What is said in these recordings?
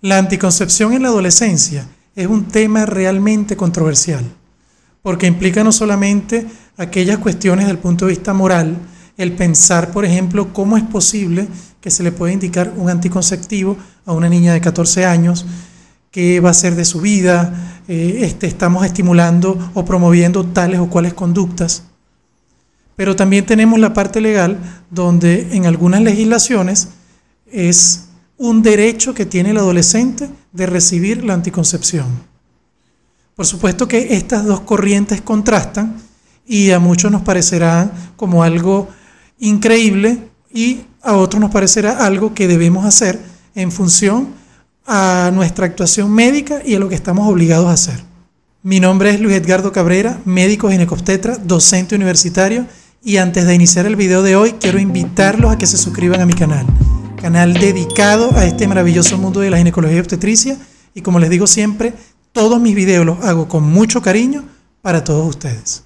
La anticoncepción en la adolescencia es un tema realmente controversial, porque implica no solamente aquellas cuestiones del punto de vista moral, el pensar, por ejemplo, cómo es posible que se le pueda indicar un anticonceptivo a una niña de 14 años, qué va a ser de su vida, eh, este, estamos estimulando o promoviendo tales o cuales conductas. Pero también tenemos la parte legal donde en algunas legislaciones es un derecho que tiene el adolescente de recibir la anticoncepción. Por supuesto que estas dos corrientes contrastan y a muchos nos parecerá como algo increíble y a otros nos parecerá algo que debemos hacer en función a nuestra actuación médica y a lo que estamos obligados a hacer. Mi nombre es Luis Edgardo Cabrera, médico ginecobstetra, docente universitario y antes de iniciar el video de hoy quiero invitarlos a que se suscriban a mi canal canal dedicado a este maravilloso mundo de la ginecología y obstetricia. Y como les digo siempre, todos mis videos los hago con mucho cariño para todos ustedes.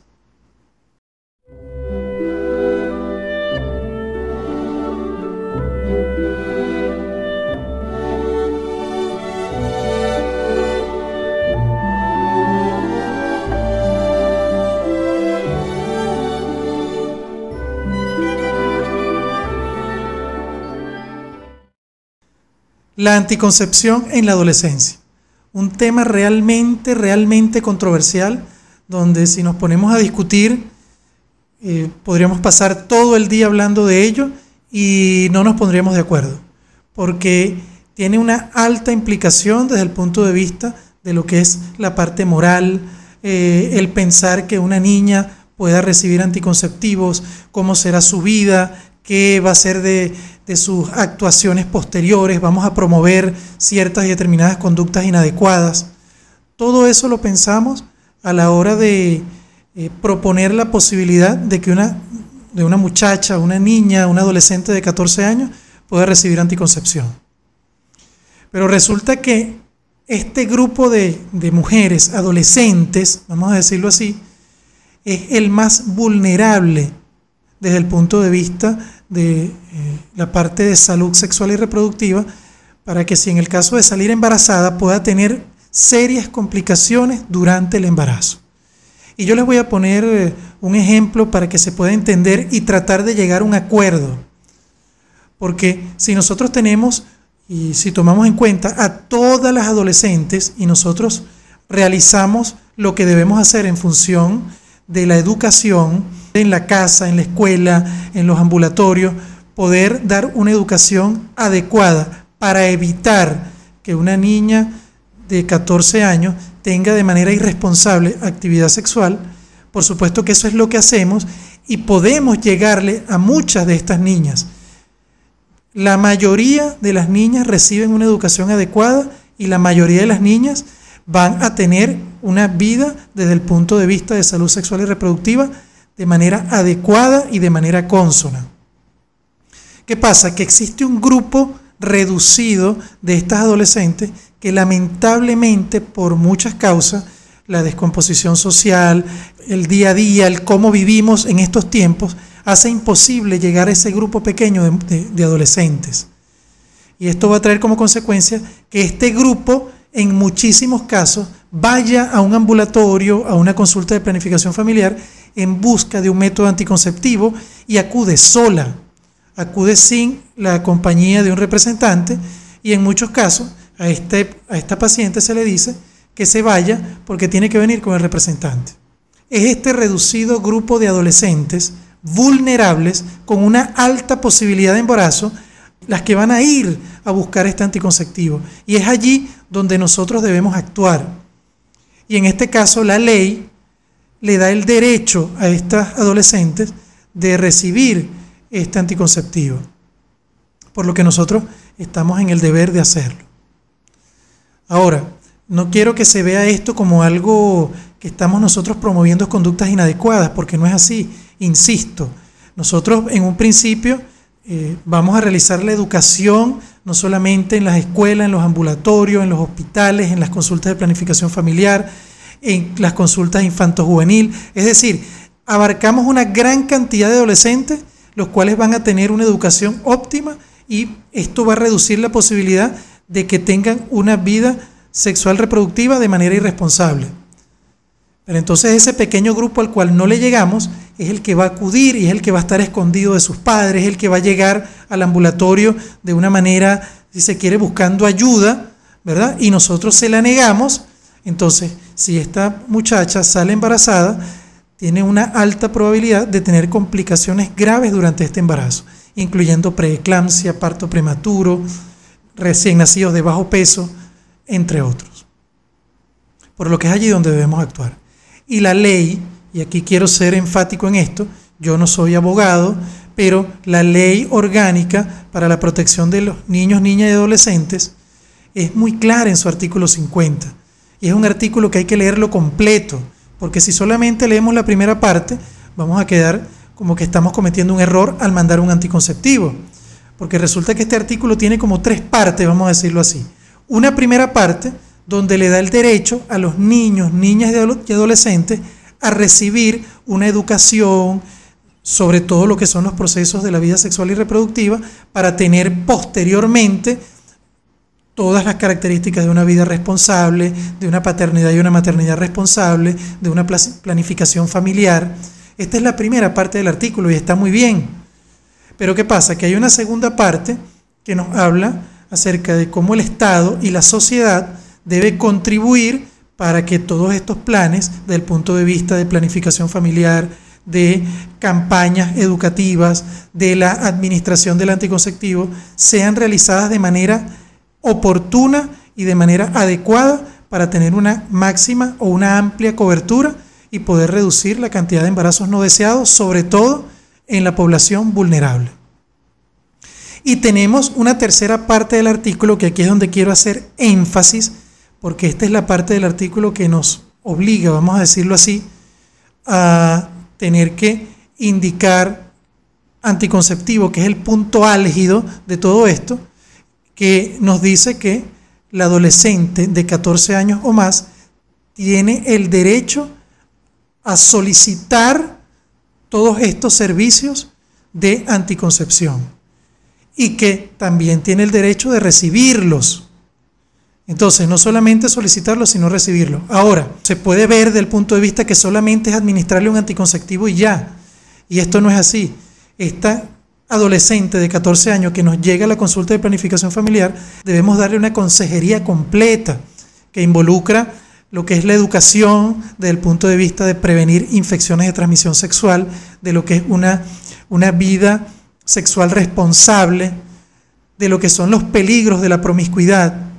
La anticoncepción en la adolescencia. Un tema realmente, realmente controversial, donde si nos ponemos a discutir, eh, podríamos pasar todo el día hablando de ello y no nos pondríamos de acuerdo, porque tiene una alta implicación desde el punto de vista de lo que es la parte moral, eh, el pensar que una niña pueda recibir anticonceptivos, cómo será su vida, qué va a ser de de sus actuaciones posteriores, vamos a promover ciertas y determinadas conductas inadecuadas. Todo eso lo pensamos a la hora de eh, proponer la posibilidad de que una, de una muchacha, una niña, un adolescente de 14 años pueda recibir anticoncepción. Pero resulta que este grupo de, de mujeres adolescentes, vamos a decirlo así, es el más vulnerable desde el punto de vista de eh, la parte de salud sexual y reproductiva, para que si en el caso de salir embarazada pueda tener serias complicaciones durante el embarazo. Y yo les voy a poner eh, un ejemplo para que se pueda entender y tratar de llegar a un acuerdo. Porque si nosotros tenemos y si tomamos en cuenta a todas las adolescentes y nosotros realizamos lo que debemos hacer en función de la educación, en la casa, en la escuela, en los ambulatorios, poder dar una educación adecuada para evitar que una niña de 14 años tenga de manera irresponsable actividad sexual. Por supuesto que eso es lo que hacemos y podemos llegarle a muchas de estas niñas. La mayoría de las niñas reciben una educación adecuada y la mayoría de las niñas van a tener una vida desde el punto de vista de salud sexual y reproductiva de manera adecuada y de manera consona. ¿Qué pasa? Que existe un grupo reducido de estas adolescentes que lamentablemente por muchas causas, la descomposición social, el día a día, el cómo vivimos en estos tiempos, hace imposible llegar a ese grupo pequeño de, de adolescentes. Y esto va a traer como consecuencia que este grupo en muchísimos casos vaya a un ambulatorio, a una consulta de planificación familiar en busca de un método anticonceptivo y acude sola, acude sin la compañía de un representante y en muchos casos a, este, a esta paciente se le dice que se vaya porque tiene que venir con el representante. Es este reducido grupo de adolescentes vulnerables con una alta posibilidad de embarazo las que van a ir a buscar este anticonceptivo. Y es allí donde nosotros debemos actuar y en este caso la ley le da el derecho a estas adolescentes de recibir este anticonceptivo, por lo que nosotros estamos en el deber de hacerlo. Ahora, no quiero que se vea esto como algo que estamos nosotros promoviendo conductas inadecuadas, porque no es así, insisto. Nosotros en un principio eh, vamos a realizar la educación no solamente en las escuelas, en los ambulatorios, en los hospitales, en las consultas de planificación familiar, en las consultas infanto-juvenil. Es decir, abarcamos una gran cantidad de adolescentes, los cuales van a tener una educación óptima y esto va a reducir la posibilidad de que tengan una vida sexual reproductiva de manera irresponsable. Pero entonces ese pequeño grupo al cual no le llegamos es el que va a acudir y es el que va a estar escondido de sus padres, es el que va a llegar al ambulatorio de una manera, si se quiere, buscando ayuda, ¿verdad? Y nosotros se la negamos. Entonces, si esta muchacha sale embarazada, tiene una alta probabilidad de tener complicaciones graves durante este embarazo, incluyendo preeclampsia, parto prematuro, recién nacidos de bajo peso, entre otros. Por lo que es allí donde debemos actuar. Y la ley, y aquí quiero ser enfático en esto, yo no soy abogado, pero la ley orgánica para la protección de los niños, niñas y adolescentes es muy clara en su artículo 50. Y es un artículo que hay que leerlo completo, porque si solamente leemos la primera parte, vamos a quedar como que estamos cometiendo un error al mandar un anticonceptivo. Porque resulta que este artículo tiene como tres partes, vamos a decirlo así. Una primera parte donde le da el derecho a los niños, niñas y adolescentes a recibir una educación sobre todo lo que son los procesos de la vida sexual y reproductiva para tener posteriormente todas las características de una vida responsable, de una paternidad y una maternidad responsable, de una planificación familiar. Esta es la primera parte del artículo y está muy bien. Pero ¿qué pasa? Que hay una segunda parte que nos habla acerca de cómo el Estado y la sociedad debe contribuir para que todos estos planes, desde el punto de vista de planificación familiar, de campañas educativas, de la administración del anticonceptivo, sean realizadas de manera oportuna y de manera adecuada para tener una máxima o una amplia cobertura y poder reducir la cantidad de embarazos no deseados, sobre todo en la población vulnerable. Y tenemos una tercera parte del artículo que aquí es donde quiero hacer énfasis, porque esta es la parte del artículo que nos obliga, vamos a decirlo así, a tener que indicar anticonceptivo, que es el punto álgido de todo esto, que nos dice que la adolescente de 14 años o más tiene el derecho a solicitar todos estos servicios de anticoncepción y que también tiene el derecho de recibirlos entonces, no solamente solicitarlo, sino recibirlo. Ahora, se puede ver del punto de vista que solamente es administrarle un anticonceptivo y ya. Y esto no es así. Esta adolescente de 14 años que nos llega a la consulta de planificación familiar, debemos darle una consejería completa que involucra lo que es la educación desde el punto de vista de prevenir infecciones de transmisión sexual, de lo que es una, una vida sexual responsable, de lo que son los peligros de la promiscuidad,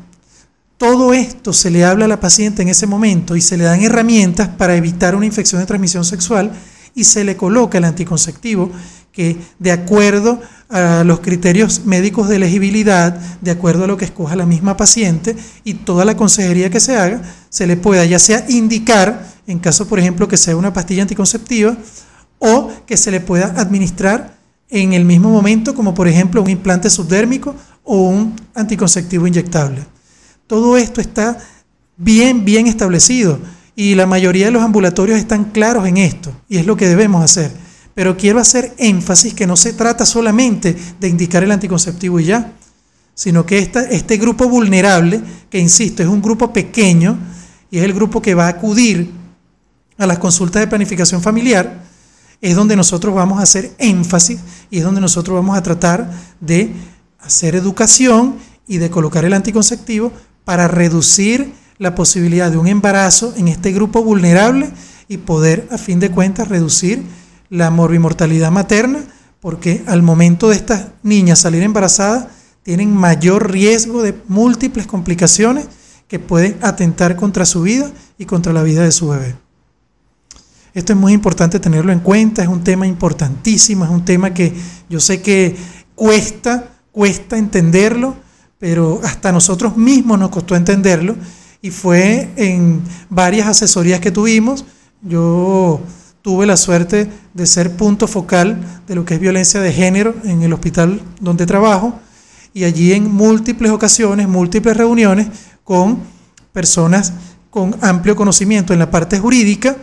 todo esto se le habla a la paciente en ese momento y se le dan herramientas para evitar una infección de transmisión sexual y se le coloca el anticonceptivo que de acuerdo a los criterios médicos de elegibilidad, de acuerdo a lo que escoja la misma paciente y toda la consejería que se haga, se le pueda ya sea indicar, en caso por ejemplo que sea una pastilla anticonceptiva, o que se le pueda administrar en el mismo momento como por ejemplo un implante subdérmico o un anticonceptivo inyectable. Todo esto está bien, bien establecido y la mayoría de los ambulatorios están claros en esto y es lo que debemos hacer. Pero quiero hacer énfasis que no se trata solamente de indicar el anticonceptivo y ya, sino que este grupo vulnerable, que insisto, es un grupo pequeño y es el grupo que va a acudir a las consultas de planificación familiar, es donde nosotros vamos a hacer énfasis y es donde nosotros vamos a tratar de hacer educación y de colocar el anticonceptivo para reducir la posibilidad de un embarazo en este grupo vulnerable y poder, a fin de cuentas, reducir la morbimortalidad materna, porque al momento de estas niñas salir embarazadas tienen mayor riesgo de múltiples complicaciones que pueden atentar contra su vida y contra la vida de su bebé. Esto es muy importante tenerlo en cuenta, es un tema importantísimo, es un tema que yo sé que cuesta, cuesta entenderlo, pero hasta nosotros mismos nos costó entenderlo y fue en varias asesorías que tuvimos. Yo tuve la suerte de ser punto focal de lo que es violencia de género en el hospital donde trabajo y allí en múltiples ocasiones, múltiples reuniones con personas con amplio conocimiento en la parte jurídica,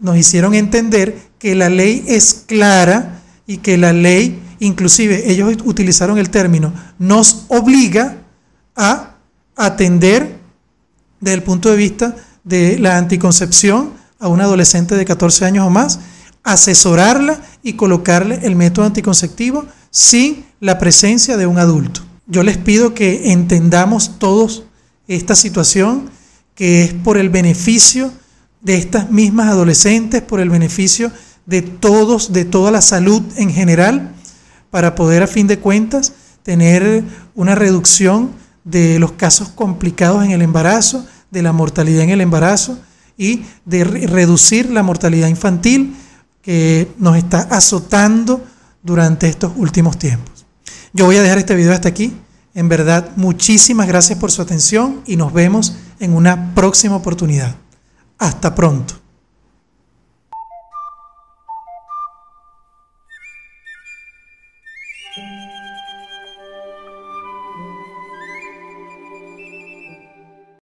nos hicieron entender que la ley es clara y que la ley Inclusive ellos utilizaron el término, nos obliga a atender desde el punto de vista de la anticoncepción a un adolescente de 14 años o más, asesorarla y colocarle el método anticonceptivo sin la presencia de un adulto. Yo les pido que entendamos todos esta situación que es por el beneficio de estas mismas adolescentes, por el beneficio de todos, de toda la salud en general, para poder a fin de cuentas tener una reducción de los casos complicados en el embarazo, de la mortalidad en el embarazo y de reducir la mortalidad infantil que nos está azotando durante estos últimos tiempos. Yo voy a dejar este video hasta aquí. En verdad, muchísimas gracias por su atención y nos vemos en una próxima oportunidad. Hasta pronto.